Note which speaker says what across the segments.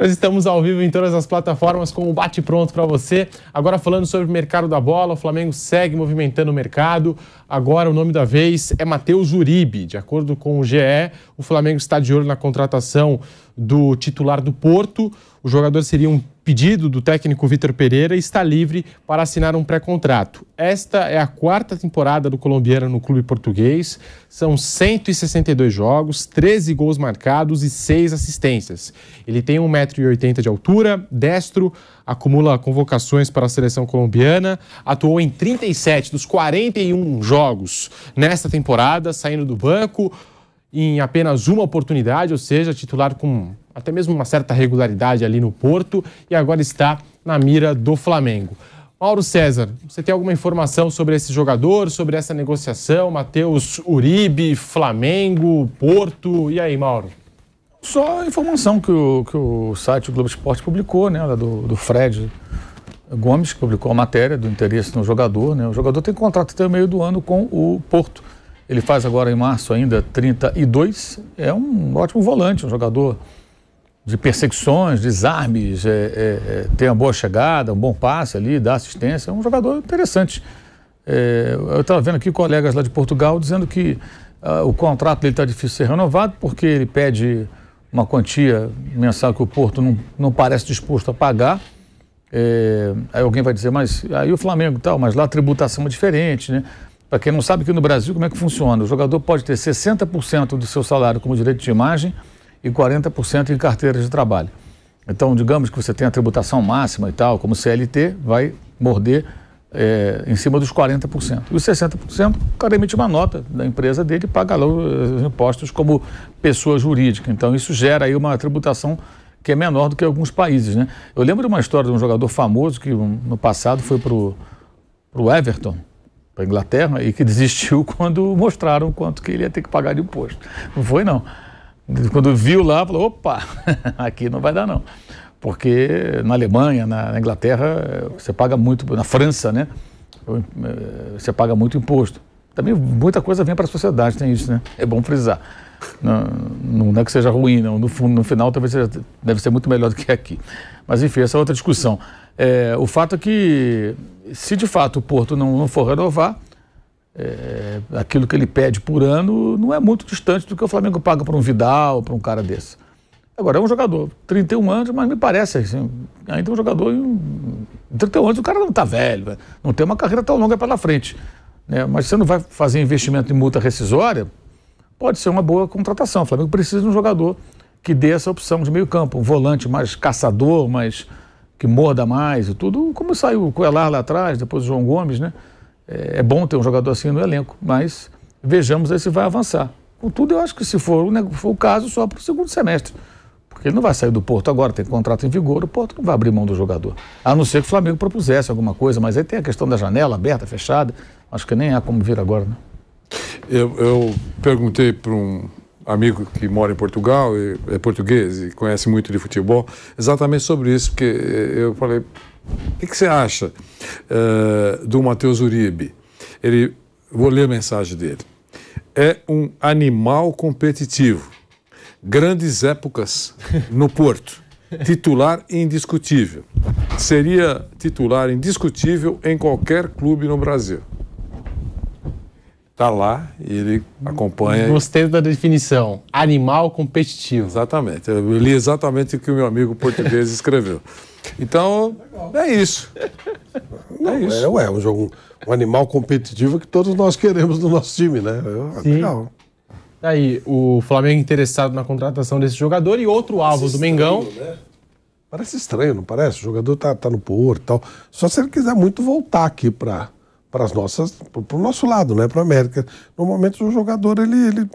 Speaker 1: Nós estamos ao vivo em todas as plataformas com o bate pronto para você. Agora falando sobre o mercado da bola, o Flamengo segue movimentando o mercado. Agora o nome da vez é Matheus Uribe. De acordo com o GE, o Flamengo está de olho na contratação do titular do Porto. O jogador seria um pedido do técnico Vitor Pereira, está livre para assinar um pré-contrato. Esta é a quarta temporada do colombiano no clube português. São 162 jogos, 13 gols marcados e 6 assistências. Ele tem 1,80m de altura, destro, acumula convocações para a seleção colombiana, atuou em 37 dos 41 jogos nesta temporada, saindo do banco em apenas uma oportunidade, ou seja, titular com até mesmo uma certa regularidade ali no Porto e agora está na mira do Flamengo. Mauro César, você tem alguma informação sobre esse jogador, sobre essa negociação? Matheus Uribe,
Speaker 2: Flamengo, Porto. E aí, Mauro? Só a informação que o, que o site o Globo Esporte publicou, né? Do, do Fred Gomes, que publicou a matéria do interesse no jogador. Né? O jogador tem contrato até o meio do ano com o Porto. Ele faz agora em março ainda 32. É um ótimo volante, um jogador de perseguições, desarmes, é, é, é, tem uma boa chegada, um bom passe ali, dá assistência. É um jogador interessante. É, eu estava vendo aqui colegas lá de Portugal dizendo que uh, o contrato dele está difícil de ser renovado porque ele pede uma quantia mensal que o Porto não, não parece disposto a pagar. É, aí alguém vai dizer, mas aí o Flamengo tal, mas lá a tributação é diferente, né? Para quem não sabe que no Brasil como é que funciona, o jogador pode ter 60% do seu salário como direito de imagem e 40% em carteiras de trabalho. Então, digamos que você tem a tributação máxima e tal, como CLT, vai morder é, em cima dos 40%. E os 60%, o cara emite uma nota da empresa dele e paga lá os impostos como pessoa jurídica. Então, isso gera aí uma tributação que é menor do que alguns países, né? Eu lembro de uma história de um jogador famoso que um, no passado foi para o Everton, para a Inglaterra e que desistiu quando mostraram quanto que ele ia ter que pagar de imposto. Não foi, não. Quando viu lá, falou, opa, aqui não vai dar, não. Porque na Alemanha, na Inglaterra, você paga muito, na França, né? Eh, você paga muito imposto. Também muita coisa vem para a sociedade, tem isso, né? É bom frisar. Não, não é que seja ruim, não. No, fundo, no final, talvez seja, deve ser muito melhor do que aqui. Mas, enfim, essa é outra discussão. É, o fato é que, se de fato o Porto não, não for renovar, é, aquilo que ele pede por ano não é muito distante do que o Flamengo paga para um Vidal, para um cara desse. Agora, é um jogador, 31 anos, mas me parece, assim, ainda é um jogador. Em 31 anos, o cara não está velho, né? não tem uma carreira tão longa pela frente. Né? Mas você não vai fazer investimento em multa rescisória, pode ser uma boa contratação. O Flamengo precisa de um jogador que dê essa opção de meio-campo, um volante mais caçador, mais que morda mais e tudo, como saiu o Coelar lá atrás, depois o João Gomes, né? É, é bom ter um jogador assim no elenco, mas vejamos aí se vai avançar. Contudo, eu acho que se for, né, for o caso, só para o segundo semestre. Porque ele não vai sair do Porto agora, tem contrato em vigor, o Porto não vai abrir mão do jogador. A não ser que o Flamengo propusesse alguma coisa, mas aí tem a questão da janela aberta, fechada. Acho que nem há como vir agora, né? Eu, eu
Speaker 3: perguntei para um amigo que mora em Portugal, é português e conhece muito de futebol, exatamente sobre isso, porque eh, eu falei, o que, que, você acha uh, do Matheus Uribe? Ele, vou ler a mensagem dele. É um animal competitivo. Grandes épocas no Porto. Titular indiscutível. Seria titular indiscutível em qualquer clube no Brasil está lá e ele
Speaker 1: acompanha. Gostei da definição, animal competitivo. Exatamente, eu li exatamente o que o meu amigo português escreveu. Então, é isso. Não, é isso. É, ué, um,
Speaker 3: jogo, um animal competitivo que todos nós queremos no nosso time, né? É, é Sim. Legal.
Speaker 1: Daí, tá o Flamengo interessado na contratação desse jogador e outro alvo do Mengão. Né?
Speaker 3: Parece estranho, não parece? O jogador tá, tá no Porto e tal. Só se ele quiser muito voltar aqui para para as nossas, para o nosso lado, né, para a América. Normalmente o jogador ele, ele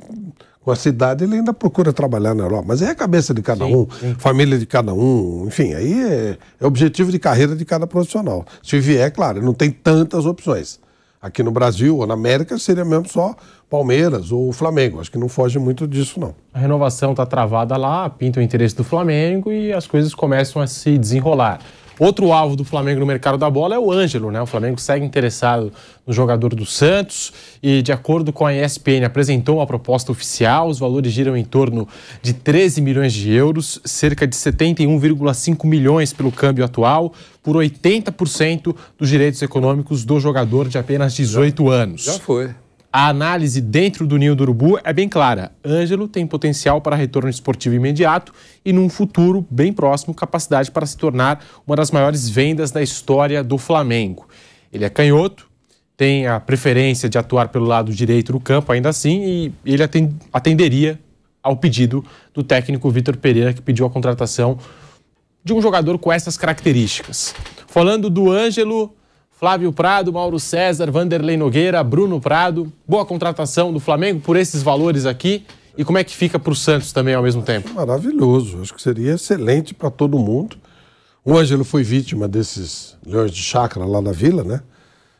Speaker 3: com a cidade ele ainda procura trabalhar na Europa, mas é a cabeça de cada sim, um, sim. família de cada um, enfim, aí é, é objetivo de carreira de cada profissional. Se vier, claro, não tem tantas opções. Aqui no Brasil ou na América seria mesmo só Palmeiras ou Flamengo. Acho que
Speaker 1: não foge muito disso, não. A renovação está travada lá, pinta o interesse do Flamengo e as coisas começam a se desenrolar. Outro alvo do Flamengo no mercado da bola é o Ângelo, né? O Flamengo segue interessado no jogador do Santos e, de acordo com a ESPN, apresentou uma proposta oficial. Os valores giram em torno de 13 milhões de euros, cerca de 71,5 milhões pelo câmbio atual, por 80% dos direitos econômicos do jogador de apenas 18 já, anos. Já foi. A análise dentro do ninho do urubu é bem clara. Ângelo tem potencial para retorno esportivo imediato e, num futuro bem próximo, capacidade para se tornar uma das maiores vendas da história do Flamengo. Ele é canhoto, tem a preferência de atuar pelo lado direito do campo, ainda assim, e ele atenderia ao pedido do técnico Vitor Pereira, que pediu a contratação de um jogador com essas características. Falando do Ângelo, Flávio Prado, Mauro César, Vanderlei Nogueira, Bruno Prado. Boa contratação do Flamengo por esses valores aqui. E como é que fica para o Santos também ao mesmo tempo?
Speaker 3: Maravilhoso. Acho que seria excelente para todo mundo. O Ângelo foi vítima desses leões de chácara lá na vila, né?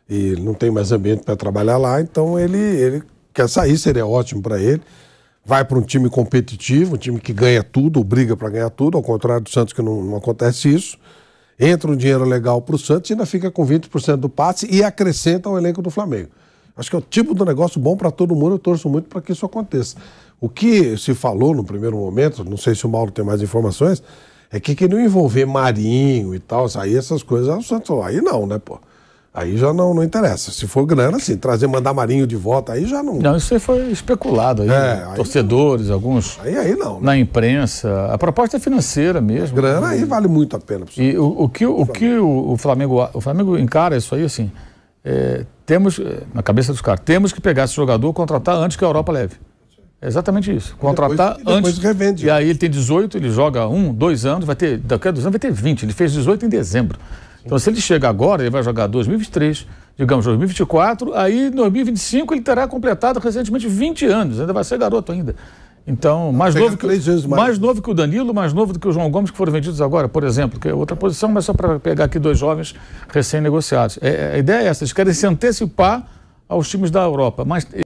Speaker 3: E não tem mais ambiente para trabalhar lá, então ele, ele quer sair, seria ótimo para ele. Vai para um time competitivo, um time que ganha tudo, briga para ganhar tudo, ao contrário do Santos, que não, não acontece isso entra um dinheiro legal para o Santos e ainda fica com 20% do passe e acrescenta ao elenco do Flamengo. Acho que é o tipo de negócio bom para todo mundo, eu torço muito para que isso aconteça. O que se falou no primeiro momento, não sei se o Mauro tem mais informações, é que queriam envolver Marinho e tal, aí essas coisas, o Santos, aí não, né, pô? Aí já não, não
Speaker 2: interessa. Se for grana, sim, trazer mandar Marinho de volta, aí já não. Não, isso aí foi especulado aí. É, né? aí torcedores, não. alguns. Aí, aí não. Né? Na imprensa. A proposta é financeira mesmo. A grana aí vale muito a pena. E o, o que, o, o, que o, Flamengo, o Flamengo encara isso aí assim. É, temos, é, na cabeça dos caras, temos que pegar esse jogador contratar antes que a Europa leve. É exatamente isso. Contratar depois, antes. E depois revende. E aí ele tem 18, ele joga um, dois anos, vai ter, daqui a dois anos vai ter 20. Ele fez 18 em dezembro. Então, se ele chega agora, ele vai jogar 2023, digamos 2024, aí em 2025 ele terá completado recentemente 20 anos, ainda vai ser garoto ainda. Então, tá mais novo, que, mais. mais novo que o Danilo, mais novo do que o João Gomes, que foram vendidos agora, por exemplo, que é outra posição, mas só para pegar aqui dois jovens recém-negociados. É, é, a ideia é essa, eles querem se antecipar aos times da Europa, mas